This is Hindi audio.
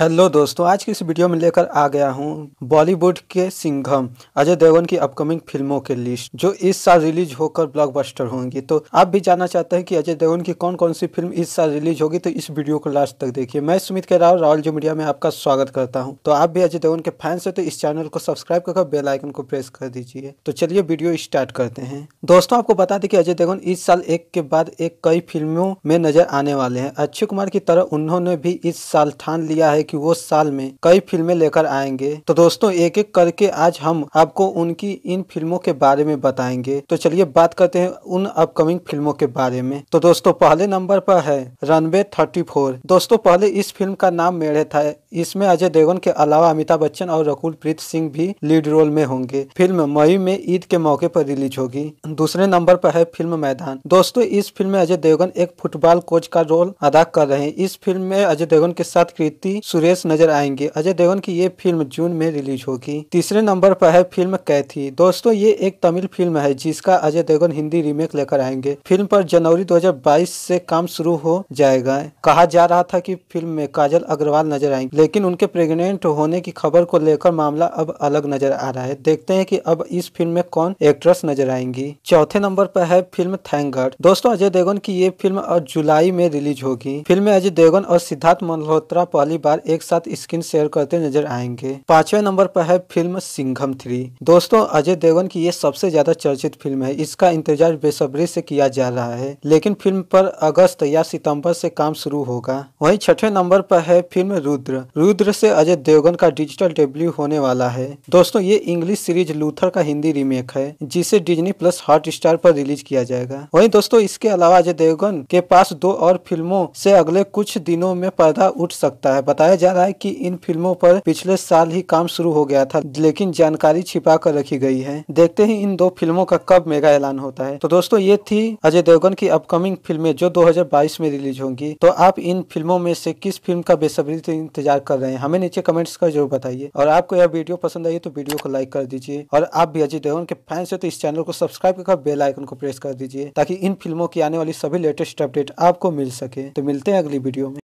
हेलो दोस्तों आज की इस वीडियो में लेकर आ गया हूँ बॉलीवुड के सिंघम अजय देवगन की अपकमिंग फिल्मों के लिस्ट जो इस साल रिलीज होकर ब्लॉकबस्टर होंगी तो आप भी जानना चाहते हैं कि अजय देवगन की कौन कौन सी फिल्म इस साल रिलीज होगी तो इस वीडियो को लास्ट तक देखिए मैं सुमित के राव राहुल जी मीडिया में आपका स्वागत करता हूँ तो आप भी अजय देवन के फैंस है तो इस चैनल को सब्सक्राइब कर बेलाइकन को प्रेस कर दीजिए तो चलिए वीडियो स्टार्ट करते हैं दोस्तों आपको बता दें कि अजय देवगन इस साल एक के बाद एक कई फिल्मों में नजर आने वाले हैं अक्षय कुमार की तरह उन्होंने भी इस साल ठान लिया है कि वो साल में कई फिल्में लेकर आएंगे तो दोस्तों एक एक करके आज हम आपको उनकी इन फिल्मों के बारे में बताएंगे तो चलिए बात करते हैं उन अपकमिंग फिल्मों के बारे में तो दोस्तों पहले नंबर पर है रनवे थर्टी फोर दोस्तों पहले इस फिल्म का नाम मेढ़े था इसमें अजय देवगन के अलावा अमिताभ बच्चन और रकुल प्रीत सिंह भी लीड रोल में होंगे फिल्म मई में ईद के मौके पर रिलीज होगी दूसरे नंबर पर है फिल्म मैदान दोस्तों इस फिल्म में अजय देवगन एक फुटबॉल कोच का रोल अदा कर रहे हैं इस फिल्म में अजय देवगन के साथ कृति सुरेश नजर आएंगे अजय देवगन की ये फिल्म जून में रिलीज होगी तीसरे नंबर पर है फिल्म कैथी दोस्तों ये एक तमिल फिल्म है जिसका अजय देवगन हिंदी रीमेक लेकर आएंगे फिल्म पर जनवरी 2022 से काम शुरू हो जाएगा कहा जा रहा था कि फिल्म में काजल अग्रवाल नजर आएंगे लेकिन उनके प्रेग्नेंट होने की खबर को लेकर मामला अब अलग नजर आ रहा है देखते है की अब इस फिल्म में कौन एक्ट्रेस नजर आएंगी चौथे नंबर पर है फिल्म थैंक दोस्तों अजय देवगन की ये फिल्म जुलाई में रिलीज होगी फिल्म में अजय देवगन और सिद्धार्थ मल्होत्रा पहली बार एक साथ स्क्रीन शेयर करते नजर आएंगे पांचवें नंबर पर है फिल्म सिंघम थ्री दोस्तों अजय देवगन की ये सबसे ज्यादा चर्चित फिल्म है इसका इंतजार बेसब्री से किया जा रहा है लेकिन फिल्म पर अगस्त या सितंबर से काम शुरू होगा वहीं छठे नंबर पर है फिल्म रुद्र रुद्र से अजय देवगन का डिजिटल डेब्यू होने वाला है दोस्तों ये इंग्लिश सीरीज लूथर का हिंदी रीमेक है जिसे डिजनी प्लस हॉट स्टार पर रिलीज किया जाएगा वही दोस्तों इसके अलावा अजय देवगन के पास दो और फिल्मों से अगले कुछ दिनों में पर्दा उठ सकता है बताया जा रहा है कि इन फिल्मों पर पिछले साल ही काम शुरू हो गया था लेकिन जानकारी छिपा कर रखी गई है देखते ही इन दो फिल्मों का कब मेगा ऐलान होता है तो दोस्तों ये थी अजय देवगन की अपकमिंग फिल्में जो 2022 में रिलीज होंगी तो आप इन फिल्मों में से किस फिल्म का बेसब्री से इंतजार कर रहे हैं हमें नीचे कमेंट्स कर जरूर बताइए और आपको यह वीडियो पसंद आई तो वीडियो को लाइक कर दीजिए और आप भी अजय देवगन के फैंस है तो इस चैनल को सब्सक्राइब कर बेल आइकन को प्रेस कर दीजिए ताकि इन फिल्मों की आने वाली सभी लेटेस्ट अपडेट आपको मिल सके तो मिलते हैं अगली वीडियो में